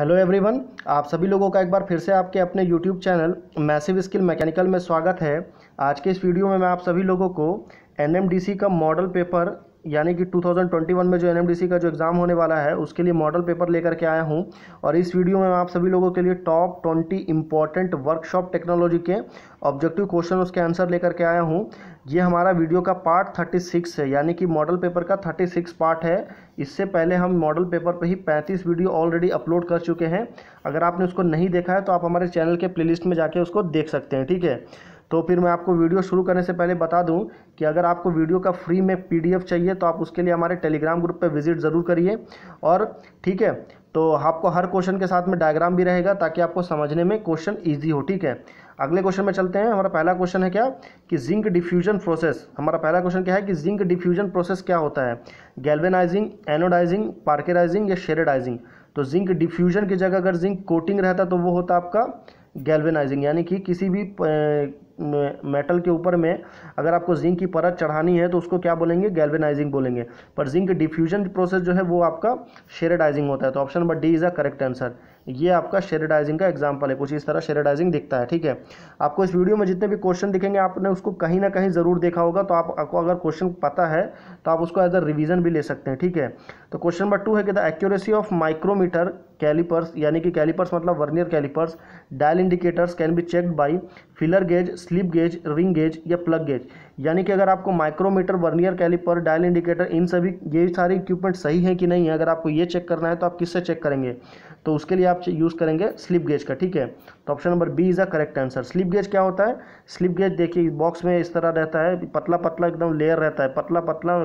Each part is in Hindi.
हेलो एवरीवन आप सभी लोगों का एक बार फिर से आपके अपने YouTube channel Massive Skill Mechanical में स्वागत है आज के इस वीडियो में मैं आप सभी लोगों को एनएमडीसी का मॉडल पेपर यानी कि 2021 में जो एनएमडीसी का जो एग्ज़ाम होने वाला है उसके लिए मॉडल पेपर लेकर के आया हूं और इस वीडियो में मैं आप सभी लोगों के लिए top twenty important workshop technology के ऑब्जेक्टिव क्वेश्चन उसके आंसर लेकर के आया हूँ ये हमारा वीडियो का पार्ट थर्टी सिक्स है यानी कि मॉडल पेपर का थर्टी सिक्स पार्ट है इससे पहले हम मॉडल पेपर पे ही पैंतीस वीडियो ऑलरेडी अपलोड कर चुके हैं अगर आपने उसको नहीं देखा है तो आप हमारे चैनल के प्ले में जाके उसको देख सकते हैं ठीक है तो फिर मैं आपको वीडियो शुरू करने से पहले बता दूं कि अगर आपको वीडियो का फ्री में पीडीएफ चाहिए तो आप उसके लिए हमारे टेलीग्राम ग्रुप पर विजिट ज़रूर करिए और ठीक है तो आपको हर क्वेश्चन के साथ में डायग्राम भी रहेगा ताकि आपको समझने में क्वेश्चन ईजी हो ठीक है अगले क्वेश्चन में चलते हैं हमारा पहला क्वेश्चन है क्या कि जिंक डिफ्यूजन प्रोसेस हमारा पहला क्वेश्चन क्या है कि जिंक डिफ्यूजन प्रोसेस क्या होता है गैल्वेनाइजिंग एनोडाइजिंग पार्केराइजिंग या शेरेडाइजिंग तो जिंक डिफ्यूजन की जगह अगर जिंक कोटिंग रहता तो वो होता आपका गैल्वेनाइजिंग यानी कि किसी भी मेटल के ऊपर में अगर आपको जिंक की परत चढ़ानी है तो उसको क्या बोलेंगे गैल्वेनाइजिंग बोलेंगे पर जिंक डिफ्यूजन प्रोसेस जो है वो आपका शेरेडाइजिंग होता है तो option number D is a correct answer ये आपका शेरेडाइजिंग का एग्जाम्पल है कुछ इस तरह शेरेडाइजिंग दिखता है ठीक है आपको इस वीडियो में जितने भी क्वेश्चन दिखेंगे आपने उसको कहीं ना कहीं ज़रूर देखा होगा तो आपको अगर क्वेश्चन पता है तो आप उसको एज अ रिविजन भी ले सकते हैं ठीक है तो क्वेश्चन नंबर टू है कि the accuracy of micrometer calipers यानी कि कैलिपर्स मतलब vernier calipers dial indicators can be check by feeler gauge slip gauge ring gauge या प्लग गेज यानी कि अगर आपको micrometer vernier caliper dial indicator इन सभी ये सारे इक्विपमेंट सही हैं कि नहीं है अगर आपको ये चेक करना है तो आप किससे चेक करेंगे तो उसके लिए आप यूज़ करेंगे स्लिप गेज का ठीक है तो option number B is a correct answer slip gauge क्या होता है स्लिप गेज देखिए बॉक्स में इस तरह रहता है पतला पतला एकदम लेयर रहता है पतला पतला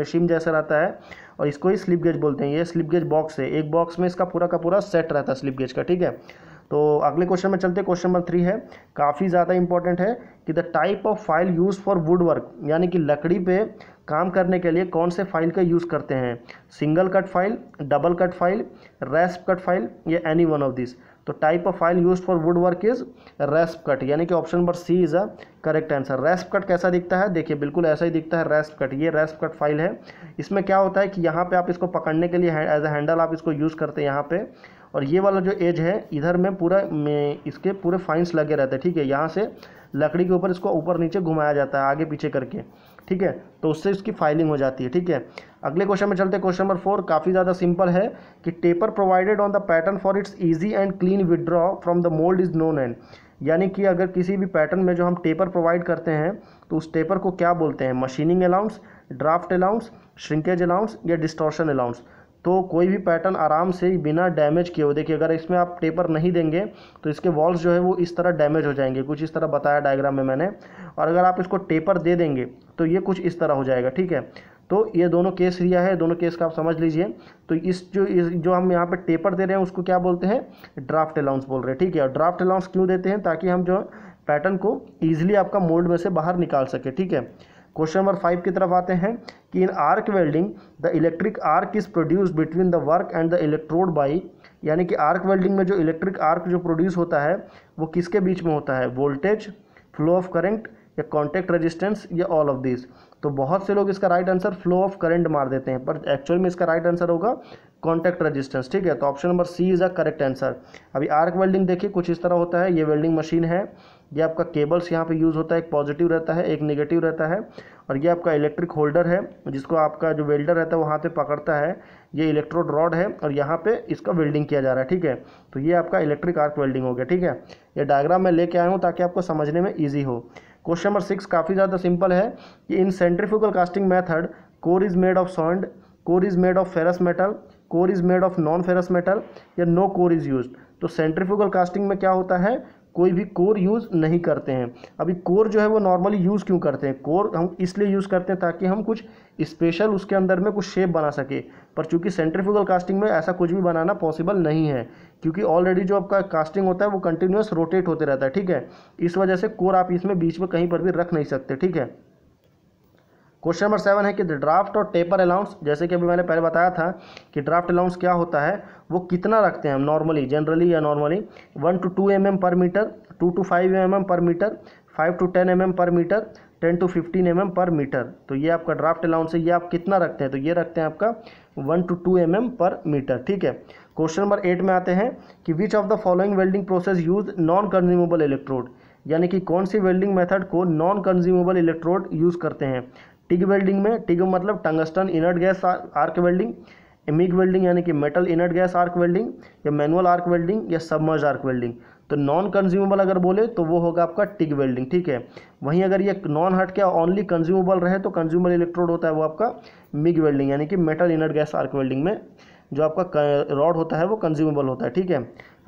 मशीन जैसा रहता है और इसको ही स्लिप गेज बोलते हैं ये स्लिप गेज बॉक्स है एक बॉक्स में इसका पूरा का पूरा सेट रहता है स्लिप गेज का ठीक है तो अगले क्वेश्चन में चलते क्वेश्चन नंबर थ्री है काफ़ी ज़्यादा इंपॉर्टेंट है कि the type of file use for wood work यानी कि लकड़ी पे काम करने के लिए कौन से फाइल का यूज़ करते हैं single cut file double cut file rasp cut file या एनी वन ऑफ दिस तो type of file use for wood work is rasp cut यानी कि option number C is a correct answer rasp cut कैसा दिखता है देखिए बिल्कुल ऐसा ही दिखता है रेस्प कट ये रेस्प कट फाइल है इसमें क्या होता है कि यहाँ पे आप इसको पकड़ने के लिए एज ए हैंडल आप इसको यूज़ करते हैं यहाँ पर और ये वाला जो एज है इधर में पूरा में इसके पूरे फाइंस लगे रहते हैं ठीक है यहाँ से लकड़ी के ऊपर इसको ऊपर नीचे घुमाया जाता है आगे पीछे करके ठीक है तो उससे इसकी फाइलिंग हो जाती है ठीक है अगले क्वेश्चन में चलते हैं क्वेश्चन नंबर फोर काफ़ी ज़्यादा सिंपल है कि taper provided on the pattern for its easy and clean withdraw from the mould is known and यानी कि अगर किसी भी पैटर्न में जो हम टेपर प्रोवाइड करते हैं तो उस टेपर को क्या बोलते हैं machining allowance draft allowance shrinkage allowance या डिस्टॉर्शन अलाउंस तो कोई भी पैटर्न आराम से बिना डैमेज किए हो देखिए अगर इसमें आप टेपर नहीं देंगे तो इसके वॉल्स जो है वो इस तरह डैमेज हो जाएंगे कुछ इस तरह बताया डायग्राम में मैंने और अगर आप इसको टेपर दे देंगे तो ये कुछ इस तरह हो जाएगा ठीक है तो ये दोनों केस लिया है दोनों केस का आप समझ लीजिए तो इस जो इस जो हम यहाँ पे टेपर दे रहे हैं उसको क्या बोलते हैं ड्राफ्ट अलाउंस बोल रहे हैं ठीक है और ड्राफ्ट अलाउंस क्यों देते हैं ताकि हम जो पैटर्न को ईजिली आपका मोल्ड में से बाहर निकाल सके ठीक है क्वेश्चन नंबर फाइव की तरफ आते हैं कि in arc welding the electric arc is produce between the work and the electrode by यानी कि आर्क वेल्डिंग में जो इलेक्ट्रिक आर्क जो प्रोड्यूस होता है वो किसके बीच में होता है वोल्टेज फ्लो ऑफ करंट या कॉन्टैक्ट रेजिस्टेंस या ऑल ऑफ दिस तो बहुत से लोग इसका right answer flow of current मार देते हैं पर एक्चुअल में इसका राइट आंसर होगा कॉन्टैक्ट रेजिस्टेंस ठीक है तो option number C is a correct answer अभी आर्क वेल्डिंग देखिए कुछ इस तरह होता है ये वेल्डिंग मशीन है ये आपका केबल्स यहाँ पे यूज़ होता है एक पॉजिटिव रहता है एक नेगेटिव रहता है और ये आपका इलेक्ट्रिक होल्डर है जिसको आपका जो वेल्डर रहता है वो हाथ पे पकड़ता है ये इलेक्ट्रोड रॉड है और यहाँ पे इसका वेल्डिंग किया जा रहा है ठीक है तो ये आपका इलेक्ट्रिक आर्क वेल्डिंग हो गया ठीक है ये डायग्राम मैं लेके आया हूँ ताकि आपको समझने में ईजी हो क्वेश्चन नंबर सिक्स काफ़ी ज़्यादा सिंपल है कि in centrifugal casting method core is made of sand core is made of ferrous metal core is made of non ferrous metal या नो कोर इज़ यूज तो सेंट्रीफ्यूगल कास्टिंग में क्या होता है कोई भी कोर यूज़ नहीं करते हैं अभी कोर जो है वो नॉर्मली यूज़ क्यों करते हैं कोर हम इसलिए यूज़ करते हैं ताकि हम कुछ स्पेशल उसके अंदर में कुछ शेप बना सके पर चूंकि सेंट्रीफ्यूगल कास्टिंग में ऐसा कुछ भी बनाना पॉसिबल नहीं है क्योंकि ऑलरेडी जो आपका कास्टिंग होता है वो कंटिन्यूस रोटेट होते रहता है ठीक है इस वजह से कोर आप इसमें बीच में कहीं पर भी रख नहीं सकते ठीक है क्वेश्चन नंबर सेवन है कि ड्राफ्ट और टेपर अलाउंस जैसे कि अभी मैंने पहले बताया था कि ड्राफ्ट अलाउंस क्या होता है वो कितना रखते हैं हम नॉर्मली जनरली या normally one to two M per metre two to five M per metre five to ten M per metre ten to fifteen M per metre तो ये आपका ड्राफ्ट अलाउंस है ये आप कितना रखते हैं तो ये रखते हैं आपका one to two M per metre ठीक है क्वेश्चन नंबर एट में आते हैं कि which of the following welding process use non consumable electrode यानी कि कौन सी वेल्डिंग मेथड को नॉन कंज्यूमेबल इलेक्ट्रोड यूज़ करते हैं टिग वेल्डिंग में टिग मतलब tungsten inert gas arc welding MIG welding यानी कि metal inert gas arc welding या मैनुअल आर्क वेल्डिंग या सबमर्ज आर्क वेल्डिंग तो नॉन कंज्यूमेबल अगर बोले तो वो होगा आपका टिग वेल्डिंग ठीक है वहीं अगर ये नॉन हट के ओनली कंज्यूमेबल रहे तो कंज्यूमर इलेक्ट्रोड होता है वो आपका मिग वेल्डिंग यानी कि metal inert gas arc welding में जो आपका रॉड होता है वो कंज्यूमेबल होता है ठीक है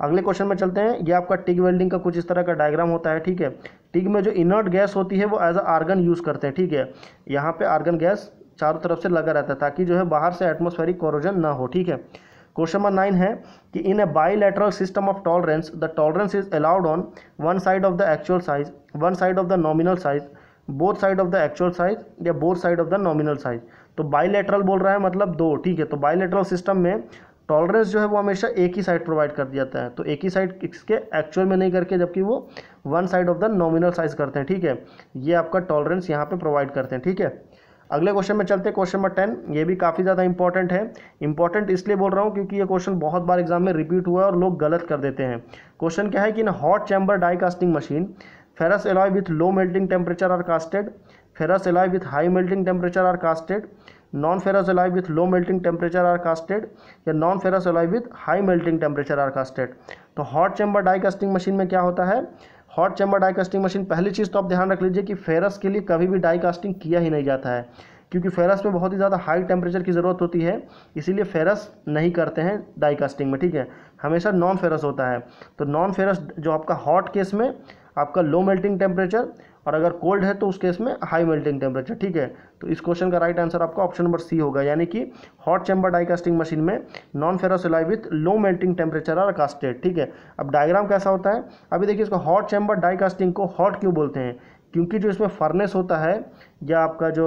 अगले क्वेश्चन में चलते हैं ये आपका टिग वेल्डिंग का कुछ इस तरह का डायग्राम होता है ठीक है टिग में जो इनर्ट गैस होती है वो एज अ आर्गन यूज़ करते हैं ठीक है यहाँ पे आर्गन गैस चारों तरफ से लगा रहता है ताकि जो है बाहर से एटमोस्फेरिक कोरोजन ना हो ठीक है क्वेश्चन नंबर नाइन है कि in a bilateral system of tolerance the tolerance is allowed on one side of the actual size one side of the nominal size both side of the actual size या both side of the nominal size तो बाइलेटरल बोल रहा है मतलब दो ठीक है तो बाइलेटरल सिस्टम में टॉलरेंस जो है वो हमेशा एक ही साइड प्रोवाइड कर दिया जाता है तो एक ही साइड इसके एक्चुअल में नहीं करके जबकि वो one side of the nominal size करते हैं ठीक है ये आपका टॉलरेंस यहाँ पे प्रोवाइड करते हैं ठीक है अगले क्वेश्चन में चलते हैं क्वेश्चन नंबर टेन ये भी काफ़ी ज़्यादा इंपॉर्टेंट है इंपॉर्टेंट इसलिए बोल रहा हूँ क्योंकि ये क्वेश्चन बहुत बार एग्जाम में रिपीट हुआ है और लोग गलत कर देते हैं क्वेश्चन क्या है कि in hot chamber die casting machine ferrous alloy with low melting temperature are casted ferrous alloy with high melting temperature are casted non ferrous alloy with low melting temperature are casted या non ferrous alloy with high melting temperature are casted तो hot chamber die casting machine में क्या होता है hot chamber die casting machine पहली चीज़ तो आप ध्यान रख लीजिए कि फेरस के लिए कभी भी डाई कास्टिंग किया ही नहीं जाता है क्योंकि फेरस में बहुत ही ज़्यादा हाई टेम्परेचर की ज़रूरत होती है इसीलिए फेरस नहीं करते हैं डाई कास्टिंग में ठीक है हमेशा नॉन फेरस होता है तो नॉन फेरस जो आपका हॉट केस में आपका लो मेल्टिंग टेम्परेचर और अगर कोल्ड है तो उस केस में हाई मेल्टिंग टेम्परेचर ठीक है तो इस क्वेश्चन का राइट आंसर आपका ऑप्शन नंबर सी होगा यानी कि हॉट चैम्बर डाइकास्टिंग मशीन में non ferrous with low melting temperature are casted ठीक है अब डायग्राम कैसा होता है अभी देखिए इसको हॉट चैम्बर डाइकास्टिंग को हॉट क्यों बोलते हैं क्योंकि जो इसमें फर्नेस होता है या आपका जो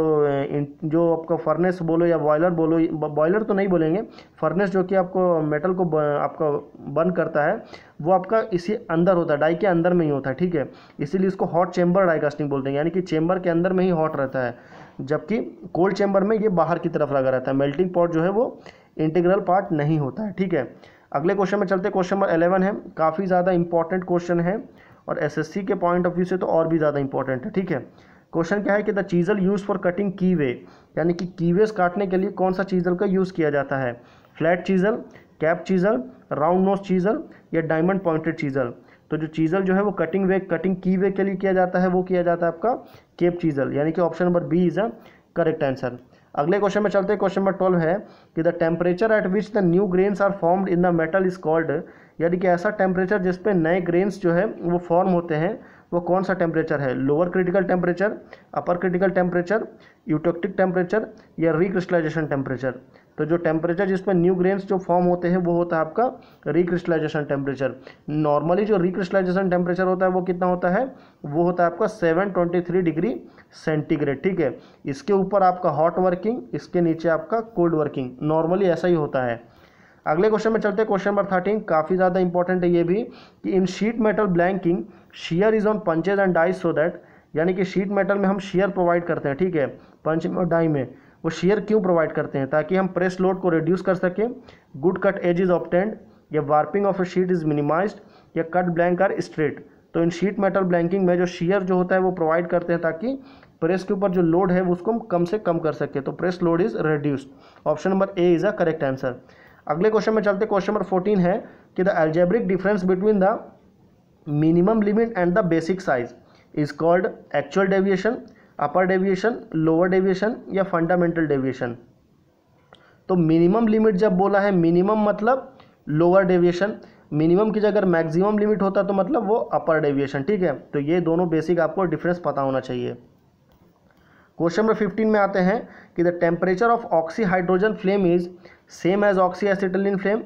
जो आपका फर्नेस बोलो या बॉयलर बोलो बॉयलर तो नहीं बोलेंगे फर्नेस जो कि आपको मेटल को आपका बर्न करता है वो आपका इसी अंदर होता है डाई के अंदर में ही होता है ठीक है इसीलिए इसको हॉट चैम्बर डाई कास्टिंग बोलते हैं यानी कि चैम्बर के अंदर में ही हॉट रहता है जबकि कोल्ड चैम्बर में ये बाहर की तरफ लगा रहता है मेल्टिंग पॉट जो है वो इंटीग्रल पार्ट नहीं होता है ठीक है अगले क्वेश्चन में चलते क्वेश्चन नंबर एलेवन है काफ़ी ज़्यादा इंपॉर्टेंट क्वेश्चन है और एसएससी के पॉइंट ऑफ व्यू से तो और भी ज़्यादा इंपॉर्टेंट है ठीक है क्वेश्चन क्या है कि the chisel use for cutting keyway यानी कि कीवेज काटने के लिए कौन सा चीज़ल का यूज़ किया जाता है flat chisel cape chisel round nose chisel या डायमंड पॉइंटेड चीज़ल तो जो चीज़ल जो है वो कटिंग वे कटिंग की वे के लिए किया जाता है वो किया जाता है आपका केप चीज़ल यानी कि option number B is a correct answer अगले क्वेश्चन में चलते हैं क्वेश्चन नंबर ट्वेल्व है कि the temperature at which the new grains are formed in the metal is called यानी कि ऐसा टेम्परेचर जिस पे नए ग्रेन्स जो है वो फॉर्म होते हैं वो कौन सा टेम्परेचर है lower critical temperature upper critical temperature eutectic temperature या रिक्रिस्टलाइजेशन टेम्परेचर तो जो टेम्परेचर जिसमें न्यू ग्रेन्स जो फॉर्म होते हैं वो होता है आपका रिक्रिस्टलाइजेशन टेम्परेचर नॉर्मली जो रिक्रिस्टलाइजेशन टेम्परेचर होता है वो कितना होता है वो होता है आपका 723 डिग्री सेंटीग्रेड ठीक है इसके ऊपर आपका हॉट वर्किंग इसके नीचे आपका कोल्ड वर्किंग नॉर्मली ऐसा ही होता है अगले क्वेश्चन में चलते हैं क्वेश्चन नंबर थर्टीन काफ़ी ज़्यादा इंपॉर्टेंट है ये भी कि in sheet metal blanking shear is on punches and dies so that यानी कि शीट मेटल में हम शेयर प्रोवाइड करते हैं ठीक है पंच और डाई में वो शेयर क्यों प्रोवाइड करते हैं ताकि हम प्रेस लोड को रिड्यूस कर सकें good cut edge is obtained या warping of a sheet is minimise या कट ब्लैंक आर स्ट्रेट तो इन शीट मेटल ब्लैंकिंग में जो शेयर जो होता है वो प्रोवाइड करते हैं ताकि प्रेस के ऊपर जो लोड है वो उसको हम कम से कम कर सकें तो press load is reduced option number A is a correct answer अगले क्वेश्चन में चलते क्वेश्चन नंबर फोर्टीन है कि the algebraic difference between the minimum limit and the basic size is called actual deviation upper deviation lower deviation या फंडामेंटल डेविएशन तो मिनिमम लिमिट जब बोला है मिनिमम मतलब लोअर डेविएशन मिनिमम की जगह मैक्सिमम लिमिट होता तो मतलब वो अपर डेविएशन ठीक है तो ये दोनों बेसिक आपको डिफरेंस पता होना चाहिए क्वेश्चन नंबर फिफ्टीन में आते हैं कि the temperature of oxy hydrogen flame is same as oxy acetylene flame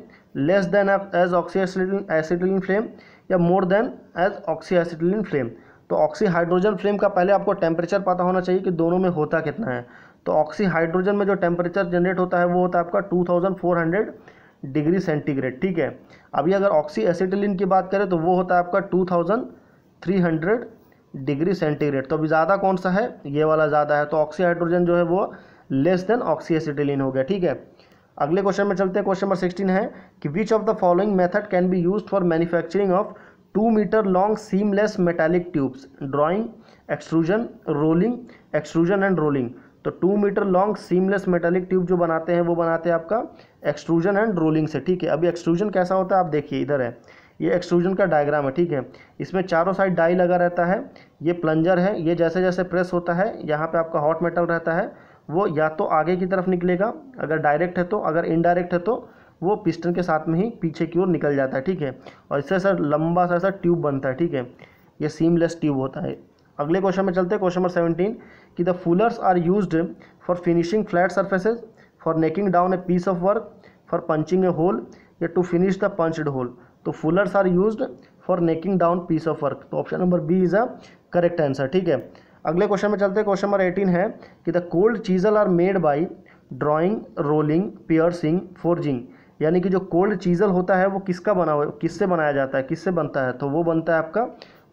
less than as oxy acetylene flame या more than as oxy acetylene flame तो ऑक्सी हाइड्रोजन फ्लेम का पहले आपको टेम्परेचर पता होना चाहिए कि दोनों में होता कितना है तो ऑक्सी हाइड्रोजन में जो टेम्परेचर जनरेट होता है वो होता है आपका 2400 डिग्री सेंटीग्रेड ठीक है अभी अगर ऑक्सी एसिटिलिन की बात करें तो वो होता है आपका 2300 डिग्री सेंटीग्रेड तो अभी ज़्यादा कौन सा है ये वाला ज़्यादा है तो ऑक्सी हाइड्रोजन जो है वो लेस देन ऑक्सी एसिटिलिन हो गया ठीक है अगले क्वेश्चन में चलते हैं क्वेश्चन नंबर सिक्सटीन है कि which of the following method can be use for manufacturing of two metre long seamless metallic tubes drawing extrusion rolling extrusion and rolling तो two metre long seamless metallic tube जो बनाते हैं वो बनाते हैं आपका एक्सट्रूजन एंड रोलिंग से ठीक है अभी एक्सट्रूजन कैसा होता है आप देखिए इधर है ये एक्सट्रूजन का डायग्राम है ठीक है इसमें चारों साइड डाई लगा रहता है ये प्लंजर है ये जैसे जैसे प्रेस होता है यहाँ पर आपका हॉट मेटल रहता है वो या तो आगे की तरफ निकलेगा अगर डायरेक्ट है तो अगर इनडायरेक्ट है तो वो पिस्टन के साथ में ही पीछे की ओर निकल जाता है ठीक है और इससे सर लंबा सा सर ट्यूब बनता है ठीक है ये सीमलेस ट्यूब होता है अगले क्वेश्चन में चलते हैं क्वेश्चन नंबर सेवनटीन कि the fullers are use for finishing flat surfaces for necking down a piece of work for punching a hole या to finish the punched hole तो fullers are use for necking down piece of work तो option number B is a correct answer ठीक है अगले क्वेश्चन में चलते हैं क्वेश्चन नंबर एटीन है कि the cold chisel are made by drawing rolling piercing forging यानी कि जो कोल्ड चीज़ल होता है वो किसका बना हुआ किससे बनाया जाता है किससे बनता है तो वो बनता है आपका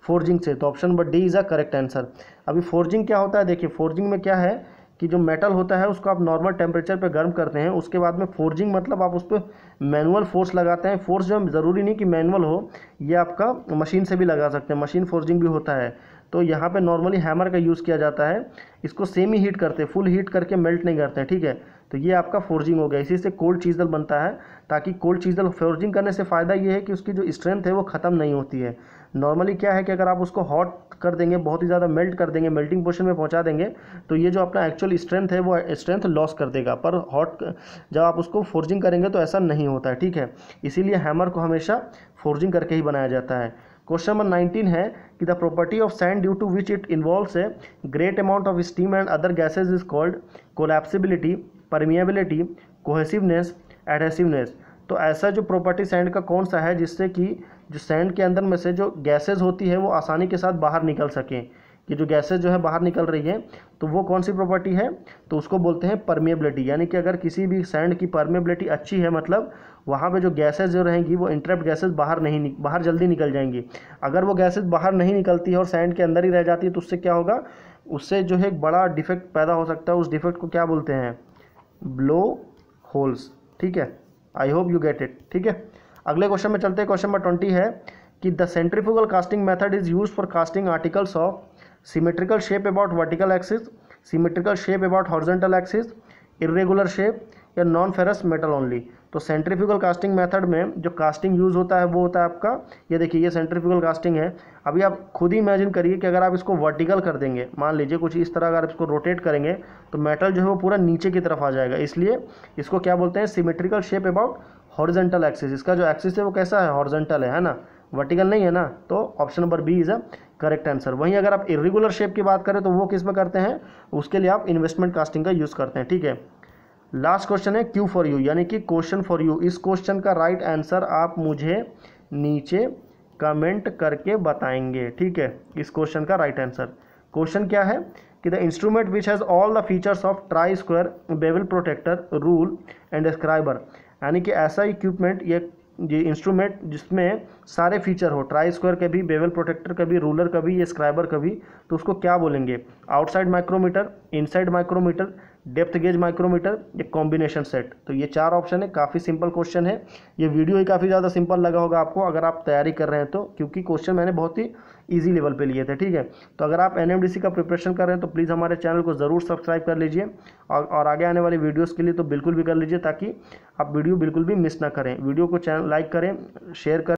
फोर्जिंग से तो option number D is a correct answer अभी फोर्जिंग क्या होता है देखिए फोर्जिंग में क्या है कि जो मेटल होता है उसको आप नॉर्मल टेम्परेचर पे गर्म करते हैं उसके बाद में फोर्जिंग मतलब आप उस पर मैनुअल फोर्स लगाते हैं फोर्स जो ज़रूरी नहीं कि मैनुअल हो ये आपका मशीन से भी लगा सकते हैं मशीन फोर्जिंग भी होता है तो यहाँ पे नॉर्मली हैमर का यूज़ किया जाता है इसको सेमी हीट करते हैं फुल हीट करके मेल्ट नहीं करते हैं ठीक है तो ये आपका फोर्जिंग हो गया इसी से कोल्ड चीज़ल बनता है ताकि कोल्ड चीज़ल फोर्जिंग करने से फ़ायदा ये है कि उसकी जो स्ट्रेंथ है वो ख़त्म नहीं होती है नॉर्मली क्या है कि अगर आप उसको हॉट कर देंगे बहुत ही ज़्यादा मेल्ट कर देंगे मेल्टिंग पोशन में पहुँचा देंगे तो ये जो अपना एक्चुअल स्ट्रेंथ है वो स्ट्रेंथ लॉस कर देगा पर हॉट जब आप उसको फोर्जिंग करेंगे तो ऐसा नहीं होता है ठीक है इसीलिए हैमर को हमेशा फोर्जिंग करके ही बनाया जाता है क्वेश्चन नंबर नाइनटीन है कि the property of sand due to which it involves a great amount of steam and other gases is called collapsibility permeability cohesiveness adhesiveness तो ऐसा जो प्रॉपर्टी सैंड का कौन सा है जिससे कि जो सैंड के अंदर में से जो गैसेज होती है वो आसानी के साथ बाहर निकल सकें कि जो गैसेज जो है बाहर निकल रही है तो वो कौन सी प्रॉपर्टी है तो उसको बोलते हैं परमेबिलिटी यानी कि अगर किसी भी सैंड की परमेबिलिटी अच्छी है मतलब वहाँ पे जो गैसेज जो रहेंगी वो इंटरप्ट गैसेस बाहर नहीं बाहर जल्दी निकल जाएंगी अगर वो गैसेज बाहर नहीं निकलती है और सैंड के अंदर ही रह जाती है तो उससे क्या होगा उससे जो है एक बड़ा डिफेक्ट पैदा हो सकता है उस डिफेक्ट को क्या बोलते हैं ब्लो होल्स ठीक है I hope you get it ठीक है अगले क्वेश्चन में चलते हैं क्वेश्चन नंबर ट्वेंटी है कि the centrifugal casting method is use for casting articles of symmetrical shape about vertical axis symmetrical shape about horizontal axis irregular shape या नॉन फेरस मेटल ओनली तो सेंट्रीफ्यूगल कास्टिंग मेथड में जो कास्टिंग यूज़ होता है वो होता है आपका ये देखिए ये सेंट्रीफ्यूगल कास्टिंग है अभी आप खुद ही इमेजिन करिए कि अगर आप इसको वर्टिकल कर देंगे मान लीजिए कुछ इस तरह अगर इसको रोटेट करेंगे तो मेटल जो है वो पूरा नीचे की तरफ आ जाएगा इसलिए इसको क्या बोलते हैं symmetrical shape about horizontal axis इसका जो एक्सिस है वो कैसा है हॉर्जेंटल है है ना वर्टिकल नहीं है ना तो option number B is a correct answer वहीं अगर आप इरेगुलर शेप की बात करें तो वो किस में करते हैं उसके लिए आप इन्वेस्टमेंट कास्टिंग का यूज़ करते हैं ठीक है लास्ट क्वेश्चन है क्यू फॉर यू यानी कि क्वेश्चन फॉर यू इस क्वेश्चन का राइट right आंसर आप मुझे नीचे कमेंट करके बताएंगे ठीक है इस क्वेश्चन का राइट आंसर क्वेश्चन क्या है कि the instrument which has all the features of try square bevel protractor rule and scriber यानी कि ऐसा इक्विपमेंट ये ये इंस्ट्रूमेंट जिसमें सारे फीचर हो ट्राई स्क्वायर का भी बेवल प्रोटेक्टर का भी रूलर का भी ये स्क्राइबर का भी तो उसको क्या बोलेंगे outside micrometer inside micrometer depth gauge micrometer ये कॉम्बिनेशन सेट तो ये चार ऑप्शन है काफ़ी सिंपल क्वेश्चन है ये वीडियो ही काफ़ी ज़्यादा सिंपल लगा होगा आपको अगर आप तैयारी कर रहे हैं तो क्योंकि क्वेश्चन मैंने बहुत ही ईजी लेवल पर लिए थे ठीक है तो अगर आप एन का प्रिपरेशन कर रहे हैं तो प्लीज़ हमारे चैनल को ज़रूर सब्सक्राइब कर लीजिए और, और आगे आने वाली वीडियोज़ के लिए तो बिल्कुल भी कर लीजिए ताकि आप वीडियो बिल्कुल भी मिस ना करें वीडियो को चैनल लाइक करें शेयर करें